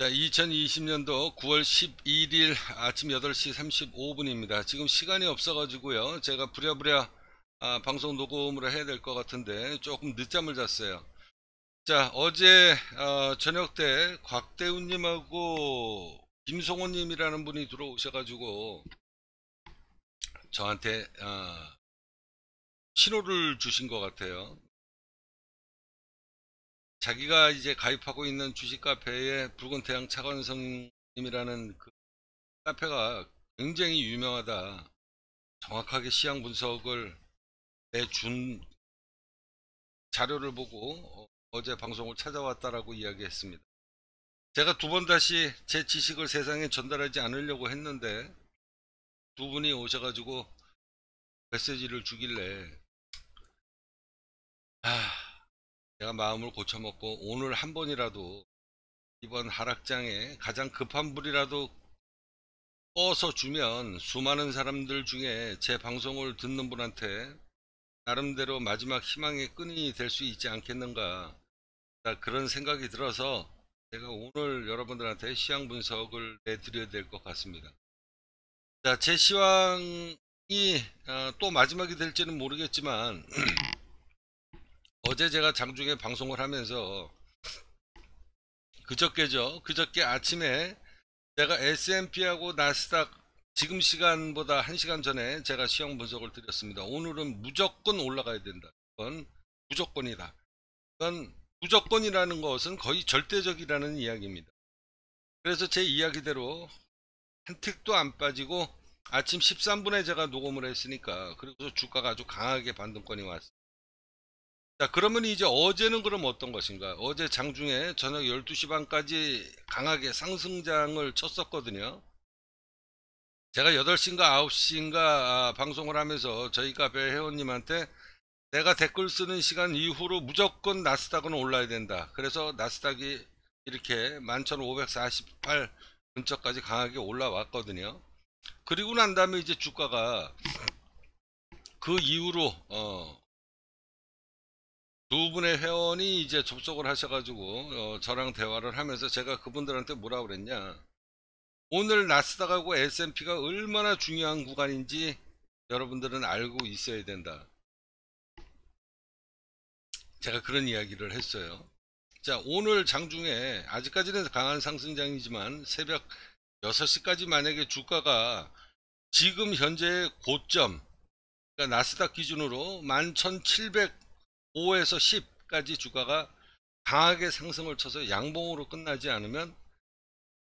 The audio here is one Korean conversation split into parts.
2020년도 9월 11일 아침 8시 35분입니다. 지금 시간이 없어가지고요. 제가 부랴부랴 아, 방송 녹음을 해야 될 것 같은데 조금 늦잠을 잤어요. 자, 어제 어, 저녁 때 곽대훈님하고 김송호님이라는 분이 들어오셔가지고 저한테 어, 신호를 주신 것 같아요. 자기가 이제 가입하고 있는 주식 카페에 붉은 태양 차관성님이라는 그 카페가 굉장히 유명하다. 정확하게 시향 분석을 내준 자료를 보고 어, 어제 방송을 찾아왔다라고 이야기했습니다. 제가 두 번 다시 제 지식을 세상에 전달하지 않으려고 했는데 두 분이 오셔가지고 메시지를 주길래 내가 마음을 고쳐먹고 오늘 한 번이라도 이번 하락장에 가장 급한 불이라도 꺼서 주면 수많은 사람들 중에 제 방송을 듣는 분한테 나름대로 마지막 희망의 끈이 될 수 있지 않겠는가 그런 생각이 들어서 제가 오늘 여러분들한테 시황 분석을 내드려야 될 것 같습니다. 자, 제 시황이 어, 또 마지막이 될지는 모르겠지만 어제 제가 장중에 방송을 하면서 그저께죠. 그저께 아침에 제가 S&P하고 나스닥 지금 시간보다 1시간 전에 제가 시험 분석을 드렸습니다. 오늘은 무조건 올라가야 된다. 그건 무조건이다. 그건 무조건이라는 것은 거의 절대적이라는 이야기입니다. 그래서 제 이야기대로 한 틱도 안 빠지고 아침 13분에 제가 녹음을 했으니까 그리고 주가가 아주 강하게 반등권이 왔어요. 자, 그러면 이제 어제는 그럼 어떤 것인가? 어제 장중에 저녁 12시 반까지 강하게 상승장을 쳤었거든요. 제가 8시인가 9시인가 아, 방송을 하면서 저희 카페 회원님한테 내가 댓글 쓰는 시간 이후로 무조건 나스닥은 올라야 된다. 그래서 나스닥이 이렇게 11,548 근처까지 강하게 올라왔거든요. 그리고 난 다음에 이제 주가가 그 이후로 어두 분의 회원이 이제 접속을 하셔가지고 어, 저랑 대화를 하면서 제가 그분들한테 뭐라 그랬냐 오늘 나스닥하고 S&P가 얼마나 중요한 구간인지 여러분들은 알고 있어야 된다 제가 그런 이야기를 했어요 자 오늘 장중에 아직까지는 강한 상승장이지만 새벽 6시까지 만약에 주가가 지금 현재의 고점 그러니까 나스닥 기준으로 11,700 5에서 10까지 주가가 강하게 상승을 쳐서 양봉으로 끝나지 않으면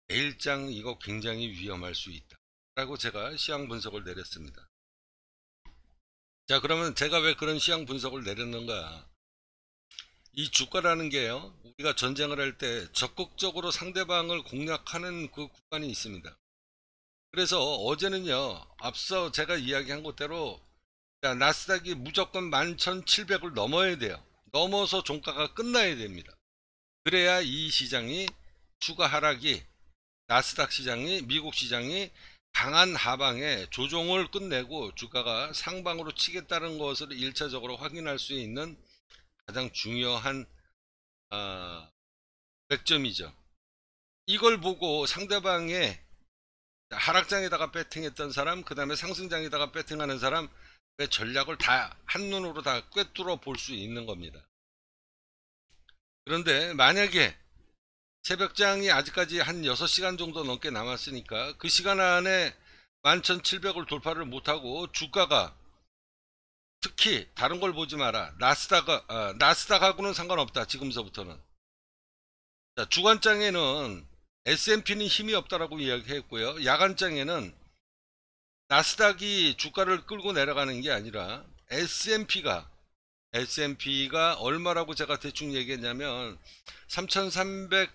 내일장 이거 굉장히 위험할 수 있다 라고 제가 시향 분석을 내렸습니다 자 그러면 제가 왜 그런 시향 분석을 내렸는가 이 주가라는 게요 우리가 전쟁을 할 때 적극적으로 상대방을 공략하는 그 구간이 있습니다 그래서 어제는요 앞서 제가 이야기한 것대로 자, 나스닥이 무조건 11,700을 넘어야 돼요. 넘어서 종가가 끝나야 됩니다. 그래야 이 시장이 추가 하락이 나스닥 시장이 미국 시장이 강한 하방에 조정을 끝내고 주가가 상방으로 치겠다는 것을 1차적으로 확인할 수 있는 가장 중요한 어, 백점이죠. 이걸 보고 상대방의 하락장에다가 배팅했던 사람 그 다음에 상승장에다가 배팅하는 사람 그 전략을 다 한눈으로 다 꿰뚫어 볼 수 있는 겁니다. 그런데 만약에 새벽장이 아직까지 한 6시간 정도 넘게 남았으니까 그 시간 안에 11,700을 돌파를 못하고 주가가 특히 다른 걸 보지 마라. 나스닥, 아, 나스닥하고는 상관없다. 지금서부터는. 자, 주간장에는 S&P는 힘이 없다라고 이야기했고요. 야간장에는 나스닥이 주가를 끌고 내려가는 게 아니라 S&P가 S&P가 얼마라고 제가 대충 얘기했냐면 3,300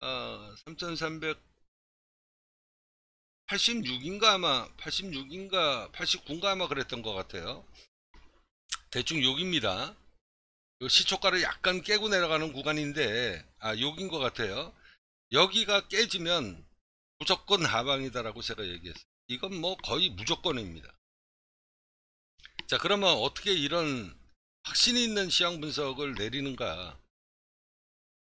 어, 3,386인가 아마 86인가 89인가 아마 그랬던 것 같아요. 대충 여기입니다. 시초가를 약간 깨고 내려가는 구간인데 아 여긴 것 같아요. 여기가 깨지면 무조건 하방이다라고 제가 얘기했어요. 이건 뭐 거의 무조건입니다. 자, 그러면 어떻게 이런 확신이 있는 시향 분석을 내리는가?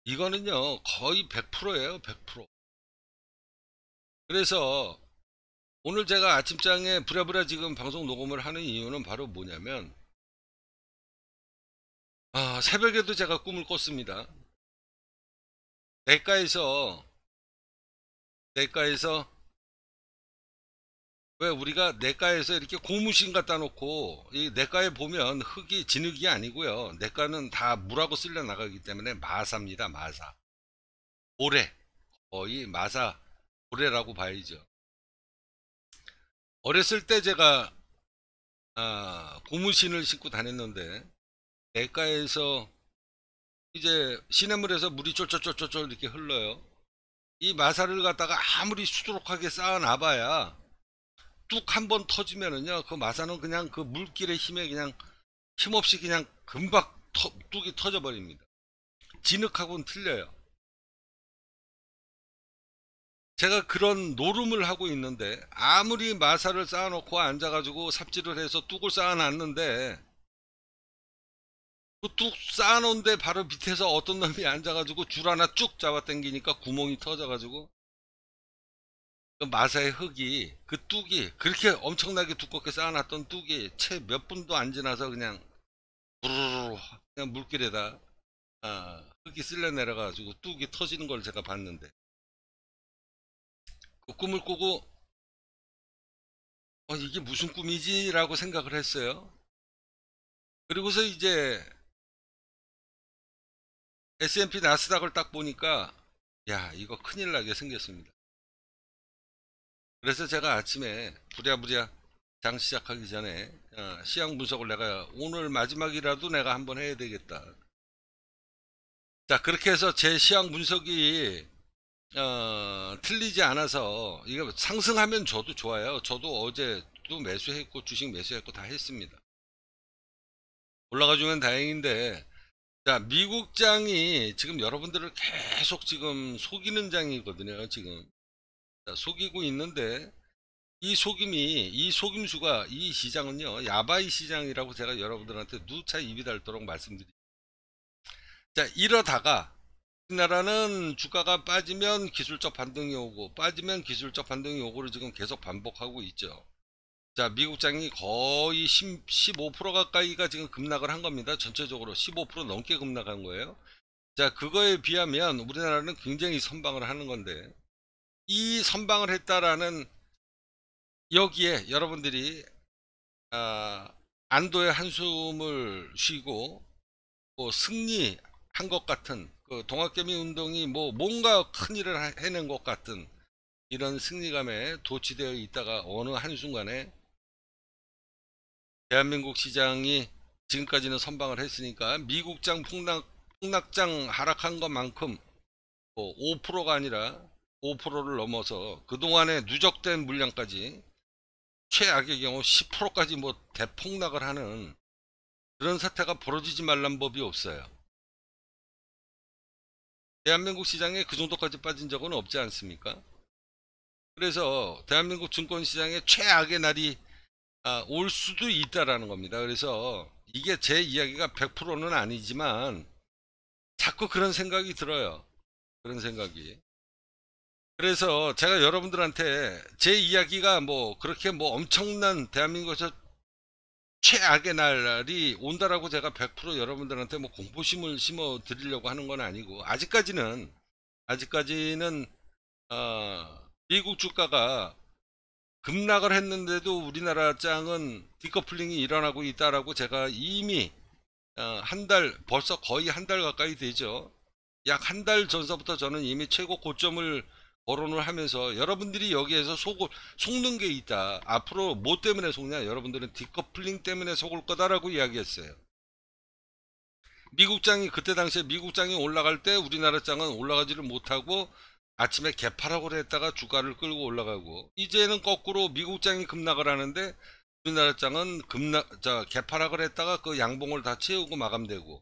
이거는요, 거의 100%예요, 100%. 그래서 오늘 제가 아침장에 부랴부랴 지금 방송 녹음을 하는 이유는 바로 뭐냐면, 아, 새벽에도 제가 꿈을 꿨습니다. 내과에서, 내과에서 왜 우리가 내과에서 이렇게 고무신 갖다 놓고 이 내과에 보면 흙이 진흙이 아니고요. 내과는 다 물하고 쓸려 나가기 때문에 마사입니다. 마사. 모래. 거의 마사 모래라고 봐야죠. 어렸을 때 제가 아, 고무신을 신고 다녔는데 내과에서 이제 시냇물에서 물이 쫄쫄쫄쫄 이렇게 흘러요. 이 마사를 갖다가 아무리 수두룩하게 쌓아놔봐야 뚝한번 터지면은요 그 마사는 그냥 그 물길의 힘에 그냥 힘없이 그냥 금박 터, 뚝이 터져버립니다 진흙하고는 틀려요 제가 그런 노름을 하고 있는데 아무리 마사를 쌓아놓고 앉아가지고 삽질을 해서 뚝을 쌓아놨는데 그뚝 쌓아놓은데 바로 밑에서 어떤 놈이 앉아가지고 줄 하나 쭉 잡아당기니까 구멍이 터져가지고 그 마사의 흙이 그 뚝이 그렇게 엄청나게 두껍게 쌓아놨던 뚝이 채 몇 분도 안 지나서 그냥 부르르 그냥 물길에다 아, 흙이 쓸려 내려가지고 뚝이 터지는 걸 제가 봤는데 그 꿈을 꾸고 어, 이게 무슨 꿈이지라고 생각을 했어요. 그리고서 이제 S&P 나스닥을 딱 보니까 야 이거 큰일 나게 생겼습니다. 그래서 제가 아침에 부랴부랴 장 시작하기 전에 어, 시향 분석을 내가 오늘 마지막이라도 내가 한번 해야 되겠다. 자 그렇게 해서 제 시향 분석이 어, 틀리지 않아서 이거 상승하면 저도 좋아요. 저도 어제도 매수했고 주식 매수했고 다 했습니다. 올라가주면 다행인데 자 미국 장이 지금 여러분들을 계속 지금 속이는 장이거든요. 지금 속이고 있는데 이 속임이 이 속임수가 이 시장은요 야바이 시장이라고 제가 여러분들한테 누차 입이 닳도록 말씀드립니다. 이러다가 우리나라는 주가가 빠지면 기술적 반등이 오고 빠지면 기술적 반등이 오고를 지금 계속 반복하고 있죠. 자 미국장이 거의 10, 15% 가까이가 지금 급락을 한 겁니다. 전체적으로 15% 넘게 급락한 거예요. 자 그거에 비하면 우리나라는 굉장히 선방을 하는 건데 이 선방을 했다라는 여기에 여러분들이 아, 안도의 한숨을 쉬고 뭐 승리한 것 같은 그 동학개미 운동이 뭐 뭔가 큰 일을 해낸 것 같은 이런 승리감에 도취되어 있다가 어느 한순간에 대한민국 시장이 지금까지는 선방을 했으니까 미국장 폭락, 폭락장 하락한 것만큼 뭐 5%가 아니라 5%를 넘어서 그동안에 누적된 물량까지 최악의 경우 10%까지 뭐 대폭락을 하는 그런 사태가 벌어지지 말란 법이 없어요. 대한민국 시장에 그 정도까지 빠진 적은 없지 않습니까? 그래서 대한민국 증권시장에 최악의 날이 아, 올 수도 있다라는 겁니다. 그래서 이게 제 이야기가 100%는 아니지만 자꾸 그런 생각이 들어요. 그런 생각이. 그래서 제가 여러분들한테 제 이야기가 뭐 그렇게 뭐 엄청난 대한민국에서 최악의 날이 온다라고 제가 100% 여러분들한테 뭐 공포심을 심어 드리려고 하는 건 아니고 아직까지는 아직까지는 어 미국 주가가 급락을 했는데도 우리나라 짱은 디커플링이 일어나고 있다라고 제가 이미 어한달 벌써 거의 한 달 가까이 되죠 약 한 달 전서부터 저는 이미 최고 고점을 거론을 하면서 여러분들이 여기에서 속을 속는 게 있다. 앞으로 뭐 때문에 속냐? 여러분들은 디커플링 때문에 속을 거다라고 이야기했어요. 미국장이 그때 당시에 미국장이 올라갈 때 우리나라 장은 올라가지를 못하고 아침에 개파라고 했다가 주가를 끌고 올라가고 이제는 거꾸로 미국장이 급락을 하는데 우리나라 장은 급락 자 개파락을 했다가 그 양봉을 다 채우고 마감되고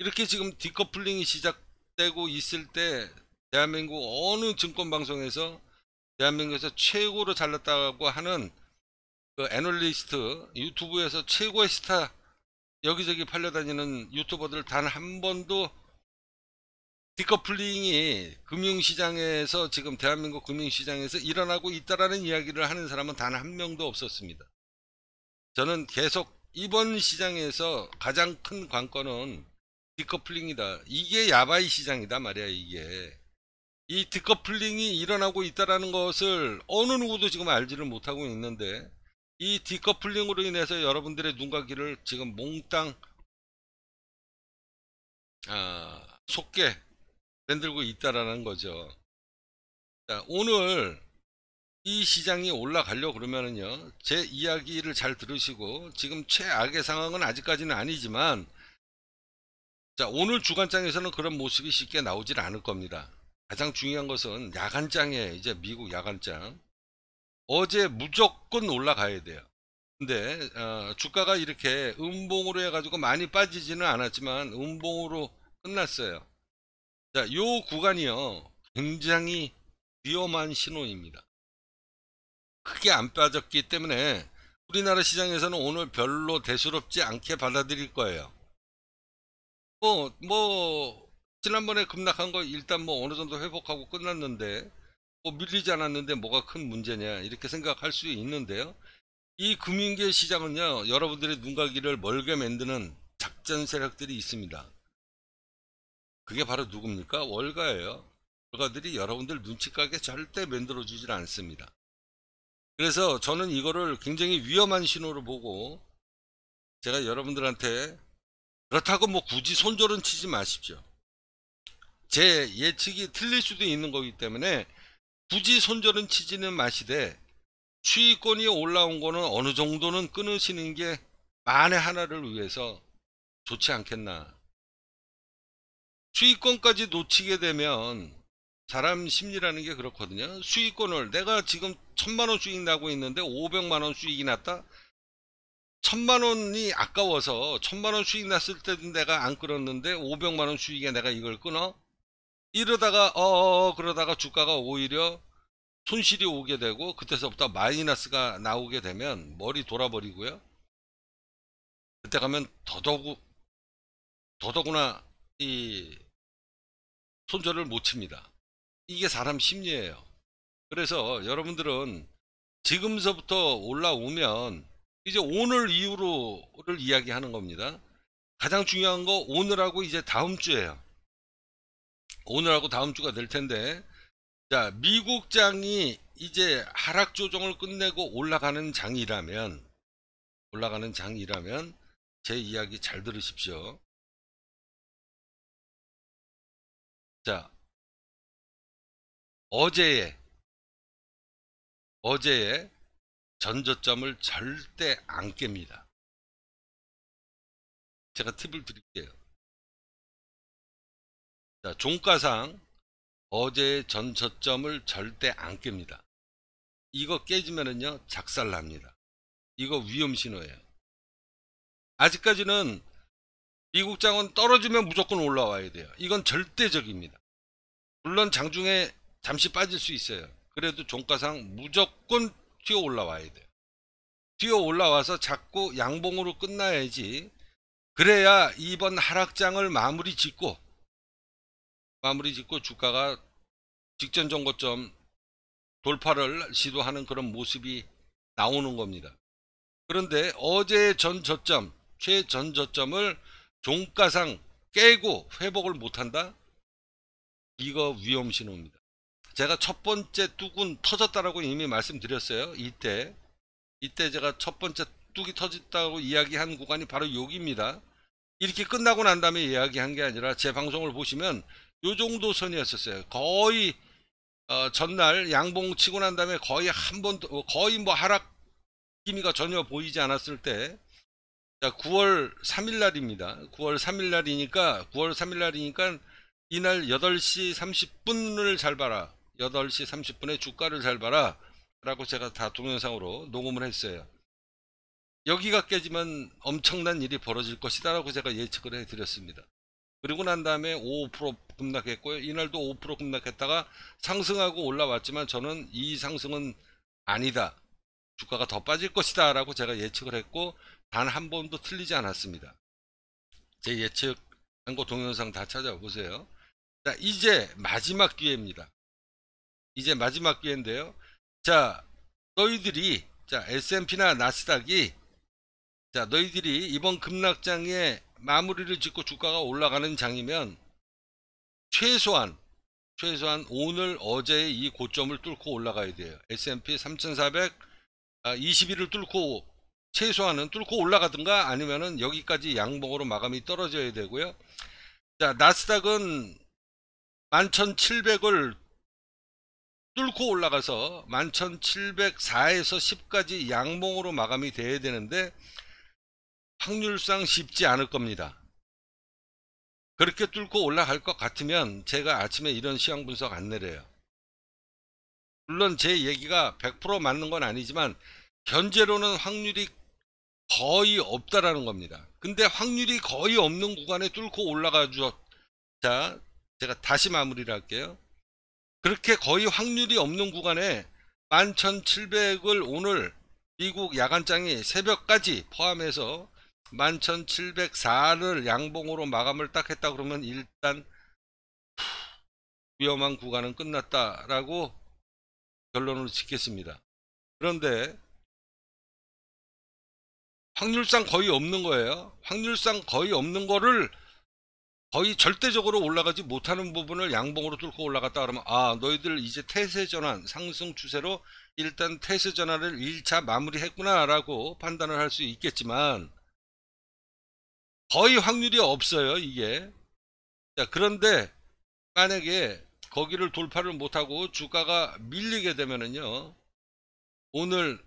이렇게 지금 디커플링이 시작되고 있을 때 대한민국 어느 증권방송에서 대한민국에서 최고로 잘났다고 하는 그 애널리스트 유튜브에서 최고의 스타 여기저기 팔려다니는 유튜버들 단 한 번도 디커플링이 금융시장에서 지금 대한민국 금융시장에서 일어나고 있다라는 이야기를 하는 사람은 단 한 명도 없었습니다. 저는 계속 이번 시장에서 가장 큰 관건은 디커플링이다. 이게 야바이 시장이다 말이야 이게. 이 디커플링이 일어나고 있다는 것을 어느 누구도 지금 알지를 못하고 있는데 이 디커플링으로 인해서 여러분들의 눈과 귀를 지금 몽땅 아, 속게 만들고 있다라는 거죠. 자, 오늘 이 시장이 올라가려 고 그러면은요 제 이야기를 잘 들으시고 지금 최악의 상황은 아직까지는 아니지만 자 오늘 주간장에서는 그런 모습이 쉽게 나오질 않을 겁니다 가장 중요한 것은 야간장에 이제 미국 야간장 어제 무조건 올라가야 돼요. 근데 어, 주가가 이렇게 음봉으로 해가지고 많이 빠지지는 않았지만 음봉으로 끝났어요. 자, 요 구간이요 굉장히 위험한 신호입니다. 크게 안 빠졌기 때문에 우리나라 시장에서는 오늘 별로 대수롭지 않게 받아들일 거예요. 뭐, 뭐, 지난번에 급락한 거 일단 뭐 어느 정도 회복하고 끝났는데 뭐 밀리지 않았는데 뭐가 큰 문제냐 이렇게 생각할 수 있는데요. 이 금융계 시장은요 여러분들의 눈가기를 멀게 만드는 작전 세력들이 있습니다. 그게 바로 누굽니까? 월가예요. 월가들이 여러분들 눈치가게 절대 만들어 주질 않습니다. 그래서 저는 이거를 굉장히 위험한 신호로 보고 제가 여러분들한테 그렇다고 뭐 굳이 손절은 치지 마십시오. 제 예측이 틀릴 수도 있는 거기 때문에 굳이 손절은 치지는 마시되 수익권이 올라온 거는 어느 정도는 끊으시는 게 만에 하나를 위해서 좋지 않겠나. 수익권까지 놓치게 되면 사람 심리라는 게 그렇거든요. 수익권을 내가 지금 천만 원 수익 나고 있는데 500만 원 수익이 났다. 천만 원이 아까워서 천만 원 수익 났을 때도 내가 안 끊었는데 500만 원 수익에 내가 이걸 끊어? 이러다가 어, 어, 어 그러다가 주가가 오히려 손실이 오게 되고 그때서부터 마이너스가 나오게 되면 머리 돌아버리고요. 그때 가면 더더구 더더구나 이 손절을 못 칩니다. 이게 사람 심리예요. 그래서 여러분들은 지금서부터 올라오면 이제 오늘 이후로를 이야기하는 겁니다. 가장 중요한 거 오늘하고 이제 다음 주예요. 오늘하고 다음 주가 될 텐데 자 미국 장이 이제 하락 조정을 끝내고 올라가는 장이라면 올라가는 장이라면 제 이야기 잘 들으십시오. 자 어제에 어제에 전저점을 절대 안 깹니다. 제가 팁을 드릴게요. 자, 종가상 어제의 전 저점을 절대 안 깹니다. 이거 깨지면은요 작살 납니다. 이거 위험 신호예요. 아직까지는 미국 장은 떨어지면 무조건 올라와야 돼요. 이건 절대적입니다. 물론 장중에 잠시 빠질 수 있어요. 그래도 종가상 무조건 튀어 올라와야 돼요. 뛰어 올라와서 자꾸 양봉으로 끝나야지 그래야 이번 하락장을 마무리 짓고 마무리 짓고 주가가 직전 정고점 돌파를 시도하는 그런 모습이 나오는 겁니다. 그런데 어제 전 저점, 최전 저점을 종가상 깨고 회복을 못한다? 이거 위험 신호입니다. 제가 첫 번째 뚝은 터졌다라고 이미 말씀드렸어요. 이때. 이때 제가 첫 번째 뚝이 터졌다고 이야기한 구간이 바로 여기입니다. 이렇게 끝나고 난 다음에 이야기한 게 아니라 제 방송을 보시면 요 정도 선이었었어요. 거의 어, 전날 양봉 치고 난 다음에 거의 한번 거의 뭐 하락 기미가 전혀 보이지 않았을 때 자, 9월 3일 날입니다. 9월 3일 날이니까 9월 3일 날이니까 이날 8시 30분을 잘 봐라. 8시 30분에 주가를 잘 봐라. 라고 제가 다 동영상으로 녹음을 했어요. 여기가 깨지면 엄청난 일이 벌어질 것이다 라고 제가 예측을 해드렸습니다. 그리고 난 다음에 5% 급락했고요. 이날도 5% 급락했다가 상승하고 올라왔지만 저는 이 상승은 아니다. 주가가 더 빠질 것이다 라고 제가 예측을 했고 단 한 번도 틀리지 않았습니다. 제 예측한 거 동영상 다 찾아보세요. 자 이제 마지막 기회입니다. 이제 마지막 기회인데요. 자 너희들이 자 S&P나 나스닥이 자 너희들이 이번 급락장에 마무리를 짓고 주가가 올라가는 장이면 최소한 최소한 오늘 어제의 이 고점을 뚫고 올라가야 돼요. S&P 3400 아, 21을 뚫고 최소한은 뚫고 올라가든가 아니면은 여기까지 양봉으로 마감이 떨어져야 되고요. 자, 나스닥은 11,700을 뚫고 올라가서 11,704에서 10까지 양봉으로 마감이 돼야 되는데 확률상 쉽지 않을 겁니다. 그렇게 뚫고 올라갈 것 같으면 제가 아침에 이런 시황 분석 안 내려요. 물론 제 얘기가 100% 맞는 건 아니지만 현재로는 확률이 거의 없다라는 겁니다. 근데 확률이 거의 없는 구간에 뚫고 올라가 주었자 제가 다시 마무리를 할게요. 그렇게 거의 확률이 없는 구간에 11,700을 오늘 미국 야간장이 새벽까지 포함해서 11,704를 양봉으로 마감을 딱 했다 그러면 일단 위험한 구간은 끝났다라고 결론을 짓겠습니다. 그런데 확률상 거의 없는 거예요. 확률상 거의 없는 거를 거의 절대적으로 올라가지 못하는 부분을 양봉으로 뚫고 올라갔다 그러면 아 너희들 이제 태세 전환 상승 추세로 일단 태세 전환을 1차 마무리했구나 라고 판단을 할 수 있겠지만 거의 확률이 없어요 이게 자 그런데 만약에 거기를 돌파를 못하고 주가가 밀리게 되면은요 오늘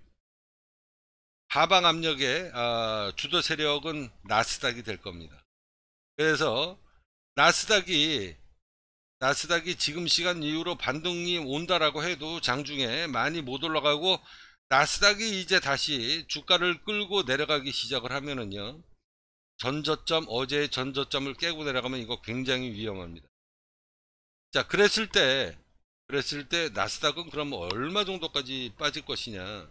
하방 압력의 아, 주도 세력은 나스닥이 될 겁니다 그래서 나스닥이 나스닥이 지금 시간 이후로 반등이 온다라고 해도 장중에 많이 못 올라가고 나스닥이 이제 다시 주가를 끌고 내려가기 시작을 하면은요 전저점 어제의 전저점을 깨고 내려가면 이거 굉장히 위험합니다. 자 그랬을 때 그랬을 때 나스닥은 그럼 얼마 정도까지 빠질 것이냐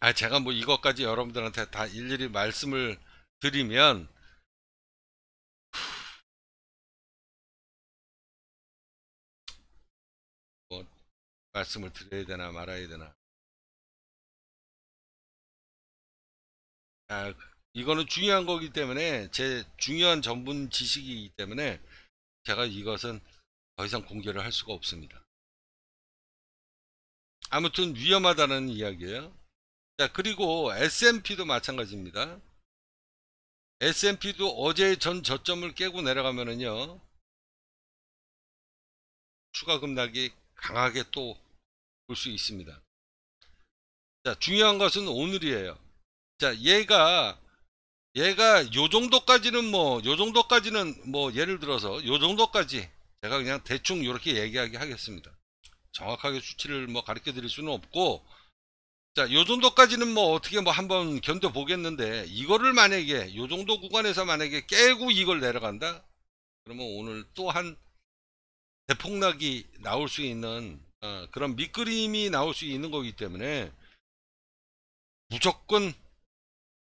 아 제가 뭐 이것까지 여러분들한테 다 일일이 말씀을 드리면 뭐 말씀을 드려야 되나 말아야 되나 아, 이거는 중요한 거기 때문에 제 중요한 전문 지식이기 때문에 제가 이것은 더 이상 공개를 할 수가 없습니다. 아무튼 위험하다는 이야기예요. 자 그리고 S&P도 마찬가지입니다. S&P도 어제 전 저점을 깨고 내려가면은요 추가 급락이 강하게 또 볼 수 있습니다. 자 중요한 것은 오늘이에요. 자, 얘가 얘가 요 정도까지는 뭐 요 정도까지는 뭐 예를 들어서 요 정도까지 제가 그냥 대충 이렇게 얘기하게 하겠습니다. 정확하게 수치를 뭐 가르쳐 드릴 수는 없고 자, 요 정도까지는 뭐 어떻게 뭐 한번 견뎌 보겠는데 이거를 만약에 요 정도 구간에서 만약에 깨고 이걸 내려간다? 그러면 오늘 또한 대폭락이 나올 수 있는 어, 그런 밑그림이 나올 수 있는 거기 때문에 무조건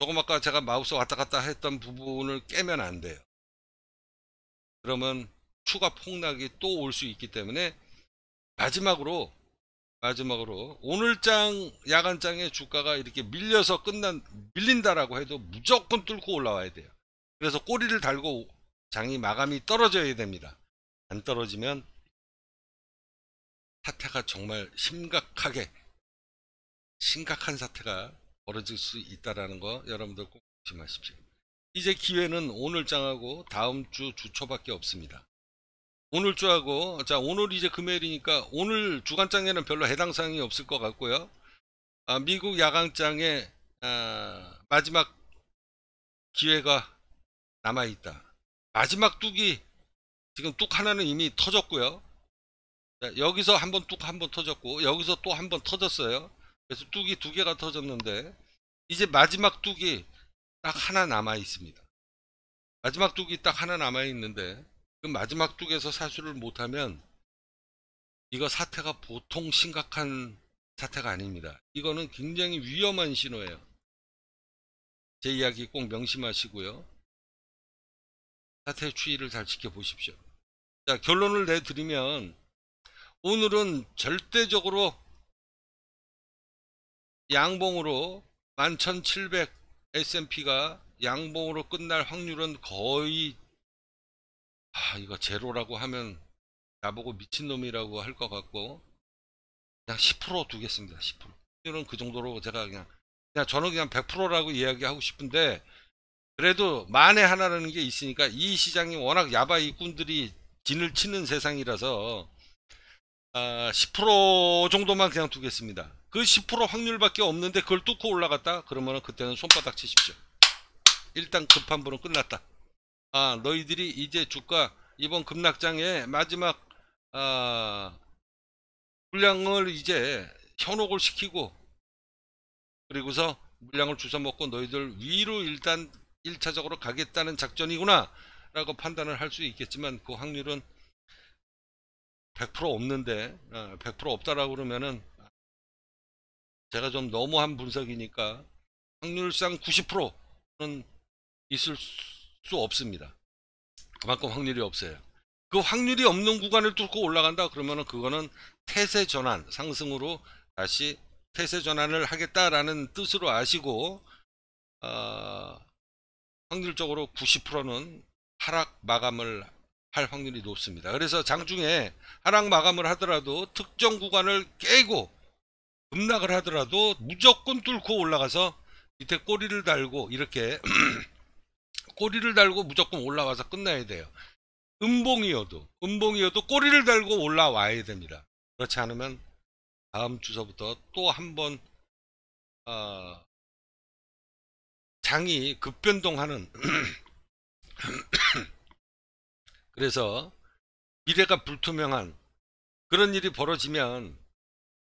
조금 아까 제가 마우스 왔다 갔다 했던 부분을 깨면 안 돼요. 그러면 추가 폭락이 또 올 수 있기 때문에 마지막으로 마지막으로 오늘장 야간장의 주가가 이렇게 밀려서 끝난 밀린다라고 해도 무조건 뚫고 올라와야 돼요. 그래서 꼬리를 달고 장이 마감이 떨어져야 됩니다. 안 떨어지면 사태가 정말 심각하게 심각한 사태가 벌어질 수 있다라는 거 여러분들 꼭 조심하십시오. 이제 기회는 오늘 장하고 다음 주 주초밖에 없습니다. 오늘 주하고 자 오늘 이제 금요일이니까 오늘 주간장에는 별로 해당 사항이 없을 것 같고요. 아, 미국 야간장의 아, 마지막 기회가 남아 있다. 마지막 뚝이 지금 뚝 하나는 이미 터졌고요. 자, 여기서 한번 뚝 한번 터졌고 여기서 또 한번 터졌어요. 그래서 뚝이 두 개가 터졌는데 이제 마지막 뚝이 딱 하나 남아 있습니다. 마지막 뚝이 딱 하나 남아 있는데 그 마지막 뚝에서 사수를 못하면 이거 사태가 보통 심각한 사태가 아닙니다. 이거는 굉장히 위험한 신호예요. 제 이야기 꼭 명심하시고요. 사태 추이를 잘 지켜보십시오. 자, 결론을 내드리면 오늘은 절대적으로 양봉으로 11,700 S&P가 양봉으로 끝날 확률은 거의 아 이거 제로라고 하면 나보고 미친놈이라고 할 것 같고 그냥 10% 두겠습니다. 10% 확률은 그 정도로 제가 그냥 그냥 저는 그냥 100%라고 이야기하고 싶은데 그래도 만에 하나라는 게 있으니까 이 시장이 워낙 야바 이꾼들이 진을 치는 세상이라서 아, 10% 정도만 그냥 두겠습니다. 그10% 확률밖에 없는데 그걸 뚫고 올라갔다 그러면 그때는 손바닥 치십시오 일단 급한 분은 끝났다 아 너희들이 이제 주가 이번 급락장에 마지막 아, 물량을 이제 현혹을 시키고 그리고서 물량을 주워 먹고 너희들 위로 일단 1차적으로 가겠다는 작전이구나 라고 판단을 할 수 있겠지만 그 확률은 100% 없는데 100% 아, 없다라고 그러면은 제가 좀 너무한 분석이니까 확률상 90%는 있을 수 없습니다. 그만큼 확률이 없어요. 그 확률이 없는 구간을 뚫고 올라간다 그러면은 그거는 태세 전환 상승으로 다시 태세 전환을 하겠다라는 뜻으로 아시고 어, 확률적으로 90%는 하락 마감을 할 확률이 높습니다. 그래서 장중에 하락 마감을 하더라도 특정 구간을 깨고 급락을 하더라도 무조건 뚫고 올라가서 밑에 꼬리를 달고 이렇게 꼬리를 달고 무조건 올라가서 끝나야 돼요. 음봉이어도 음봉이어도 꼬리를 달고 올라와야 됩니다. 그렇지 않으면 다음 주서부터 또 한번 어, 장이 급변동하는 그래서 미래가 불투명한 그런 일이 벌어지면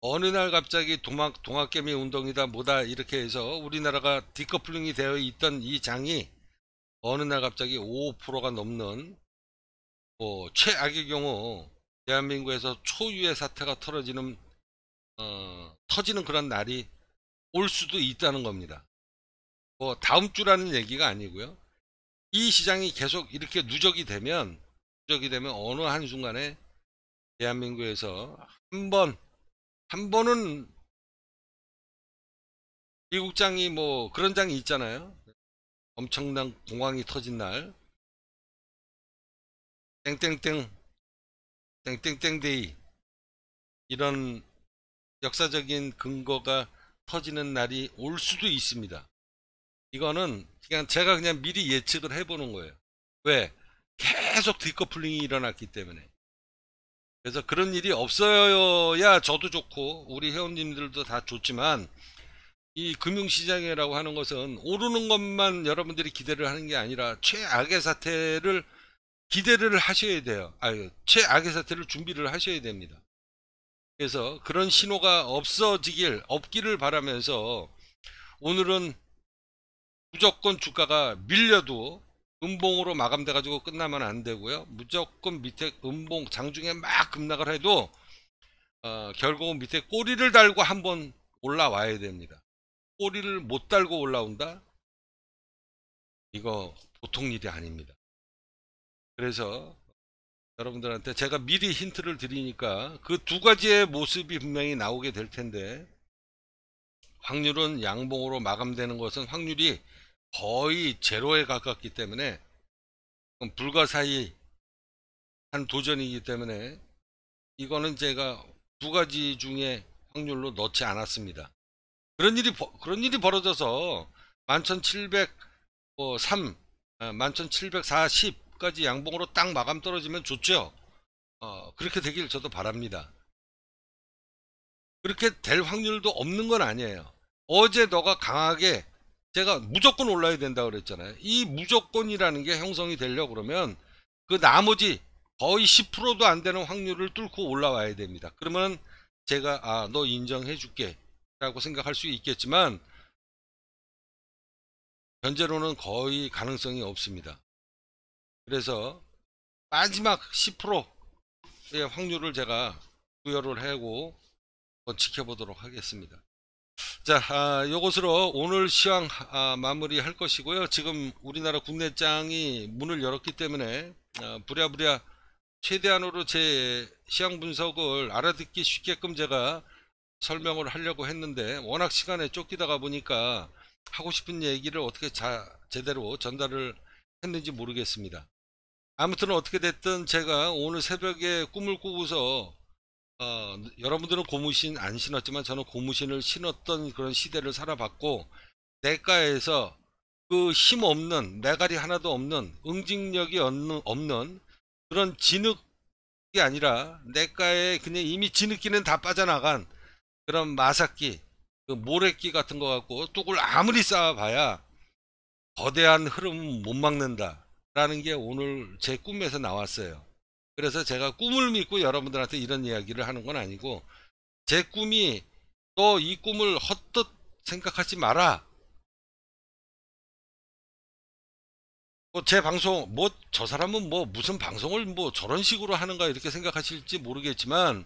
어느 날 갑자기 동학, 동학개미 운동이다 뭐다 이렇게 해서 우리나라가 디커플링이 되어 있던 이 장이 어느 날 갑자기 5%가 넘는 뭐 최악의 경우 대한민국에서 초유의 사태가 터지는 어, 터지는 그런 날이 올 수도 있다는 겁니다. 뭐 다음 주라는 얘기가 아니고요. 이 시장이 계속 이렇게 누적이 되면 누적이 되면 어느 한 순간에 대한민국에서 한번 한 번은 미 국장이 뭐 그런 장이 있잖아요. 엄청난 공황이 터진 날 땡땡땡 땡땡땡데이 이런 역사적인 근거가 터지는 날이 올 수도 있습니다. 이거는 그냥 제가 그냥 미리 예측을 해보는 거예요. 왜? 계속 디커플링이 일어났기 때문에. 그래서 그런 일이 없어야 저도 좋고 우리 회원님들도 다 좋지만 이 금융시장이라고 하는 것은 오르는 것만 여러분들이 기대를 하는 게 아니라 최악의 사태를 기대를 하셔야 돼요. 아유, 최악의 사태를 준비를 하셔야 됩니다. 그래서 그런 신호가 없어지길, 없기를 바라면서 오늘은 무조건 주가가 밀려도 음봉으로 마감돼 가지고 끝나면 안 되고요 무조건 밑에 음봉 장중에 막 급락을 해도 어, 결국은 밑에 꼬리를 달고 한번 올라와야 됩니다 꼬리를 못 달고 올라온다 이거 보통 일이 아닙니다 그래서 여러분들한테 제가 미리 힌트를 드리니까 그 두 가지의 모습이 분명히 나오게 될 텐데 확률은 양봉으로 마감되는 것은 확률이 거의 제로에 가깝기 때문에 불가사의 한 도전이기 때문에 이거는 제가 두 가지 중에 확률로 넣지 않았습니다. 그런 일이 그런 일이 벌어져서 11,703, 11,740까지 어, 어, 양봉으로 딱 마감 떨어지면 좋죠. 어, 그렇게 되길 저도 바랍니다. 그렇게 될 확률도 없는 건 아니에요. 어제 너가 강하게 제가 무조건 올라야 된다 그랬잖아요. 이 무조건이라는 게 형성이 되려고 그러면 그 나머지 거의 10%도 안 되는 확률을 뚫고 올라와야 됩니다. 그러면 제가 아너 인정해 줄게 라고 생각할 수 있겠지만 현재로는 거의 가능성이 없습니다. 그래서 마지막 10%의 확률을 제가 부여를 하고 지켜보도록 하겠습니다. 자, 아, 이것으로 오늘 시황 아, 마무리할 것이고요. 지금 우리나라 국내 장이 문을 열었기 때문에 아, 부랴부랴 최대한으로 제 시황 분석을 알아듣기 쉽게끔 제가 설명을 하려고 했는데 워낙 시간에 쫓기다가 보니까 하고 싶은 얘기를 어떻게 자, 제대로 전달을 했는지 모르겠습니다. 아무튼 어떻게 됐든 제가 오늘 새벽에 꿈을 꾸고서 어, 여러분들은 고무신 안 신었지만 저는 고무신을 신었던 그런 시대를 살아봤고 내과에서 그 힘 없는 내가리 하나도 없는 응징력이 없는, 없는 그런 진흙이 아니라 내과에 그냥 이미 진흙기는 다 빠져나간 그런 마삭기 그모래기 같은 거같고 뚝을 아무리 쌓아봐야 거대한 흐름은 못 막는다 라는 게 오늘 제 꿈에서 나왔어요 그래서 제가 꿈을 믿고 여러분들한테 이런 이야기를 하는 건 아니고 제 꿈이 너이 꿈을 헛뜻 생각하지 마라. 뭐제 방송 뭐 저 사람은 뭐 무슨 방송을 뭐 저런 식으로 하는가 이렇게 생각하실지 모르겠지만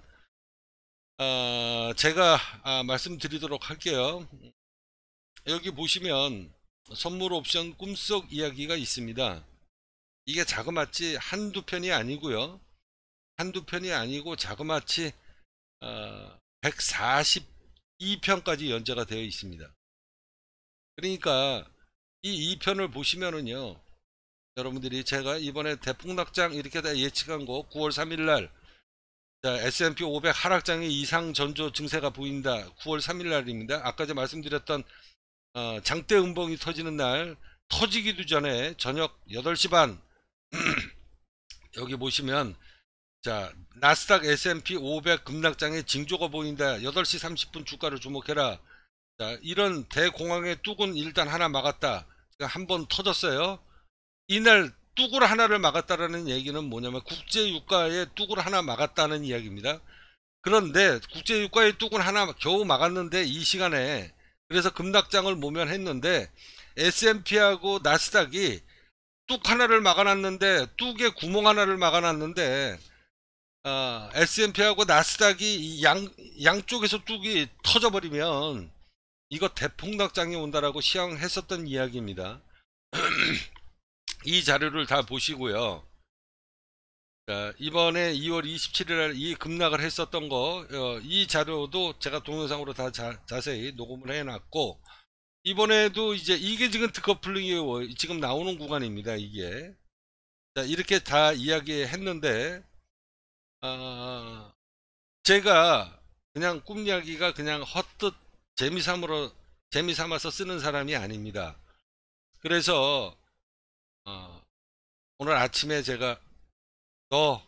어, 제가 아, 말씀드리도록 할게요. 여기 보시면 선물 옵션 꿈속 이야기가 있습니다. 이게 자그마치 한두 편이 아니고요. 한두 편이 아니고 자그마치 142편까지 어, 연재가 되어 있습니다. 그러니까 이 2편을 보시면은요. 여러분들이 제가 이번에 대폭락장 이렇게 다 예측한 거 9월 3일 날 S&P 500 하락장의 이상 전조 증세가 보인다. 9월 3일 날입니다. 아까 제 말씀드렸던 어, 장대 음봉이 터지는 날 터지기도 전에 저녁 8시 반 여기 보시면 자 나스닥 S&P 500 급락장에 징조가 보인다 8시 30분 주가를 주목해라 자 이런 대공황의 뚝은 일단 하나 막았다 그러니까 한번 터졌어요 이날 뚝을 하나를 막았다라는 얘기는 뭐냐면 국제유가의 뚝을 하나 막았다는 이야기입니다 그런데 국제유가의 뚝은 하나 겨우 막았는데 이 시간에 그래서 급락장을 모면했는데 S&P하고 나스닥이 뚝 하나를 막아놨는데 뚝에 구멍 하나를 막아놨는데 어, S&P하고 나스닥이 양, 양쪽에서 뚝이 터져버리면 이거 대폭락장이 온다라고 시향했었던 이야기입니다. 이 자료를 다 보시고요. 자, 이번에 2월 27일 이 급락을 했었던 거, 어, 이 자료도 제가 동영상으로 다 자, 자세히 녹음을 해놨고, 이번에도 이제 이게 지금 드커플링이 뭐 지금 나오는 구간입니다. 이게 자 이렇게 다 이야기했는데 어, 제가 그냥 꿈 이야기가 그냥 헛뜻 재미삼으로 재미삼아서 쓰는 사람이 아닙니다. 그래서 어, 오늘 아침에 제가 너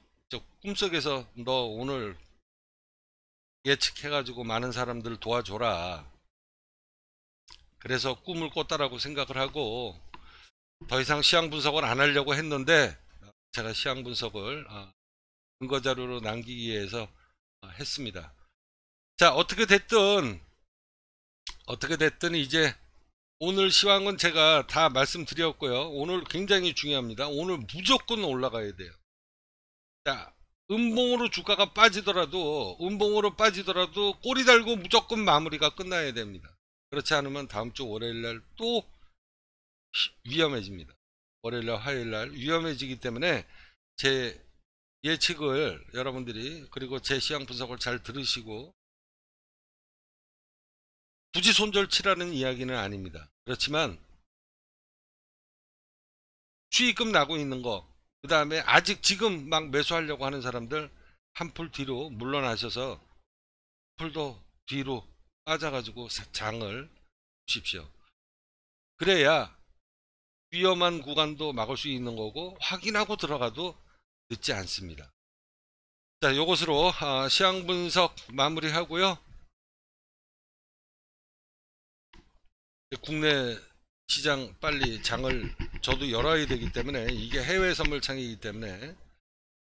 꿈속에서 너 오늘 예측해가지고 많은 사람들 도와줘라. 그래서 꿈을 꿨다라고 생각을 하고 더 이상 시향 분석을 안 하려고 했는데 제가 시향 분석을 어, 근거 자료로 남기기 위해서 어, 했습니다. 자 어떻게 됐든 어떻게 됐든 이제 오늘 시황은 제가 다 말씀드렸고요. 오늘 굉장히 중요합니다. 오늘 무조건 올라가야 돼요. 자 음봉으로 주가가 빠지더라도 음봉으로 빠지더라도 꼬리 달고 무조건 마무리가 끝나야 됩니다. 그렇지 않으면 다음 주 월요일 날 또 위험해집니다. 월요일 날, 화요일 날 위험해지기 때문에 제 예측을 여러분들이 그리고 제 시향 분석을 잘 들으시고 굳이 손절치라는 이야기는 아닙니다. 그렇지만 수익금 나고 있는 거, 그 다음에 아직 지금 막 매수하려고 하는 사람들 한풀 뒤로 물러나셔서 풀도 뒤로 빠져가지고 장을 보십시오. 그래야 위험한 구간도 막을 수 있는 거고 확인하고 들어가도 늦지 않습니다. 자, 이것으로 아, 시향 분석 마무리하고요. 국내 시장 빨리 장을 저도 열어야 되기 때문에 이게 해외 선물 창이기 때문에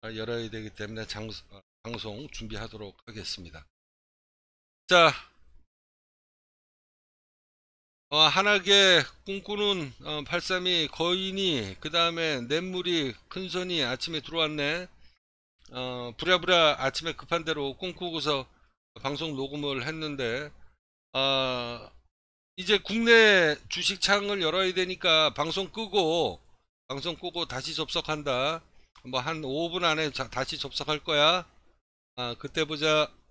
아, 열어야 되기 때문에 장, 아, 방송 준비하도록 하겠습니다. 자, 어, 한하게 꿈꾸는 어, 팔3이 거인이 그 다음에 냇물이 큰손이 아침에 들어왔네 어, 부랴부랴 아침에 급한대로 꿈꾸고서 방송 녹음을 했는데 어, 이제 국내 주식창을 열어야 되니까 방송 끄고 방송 끄고 다시 접속한다 뭐 한 5분 안에 자, 다시 접속할 거야 아, 그때 보자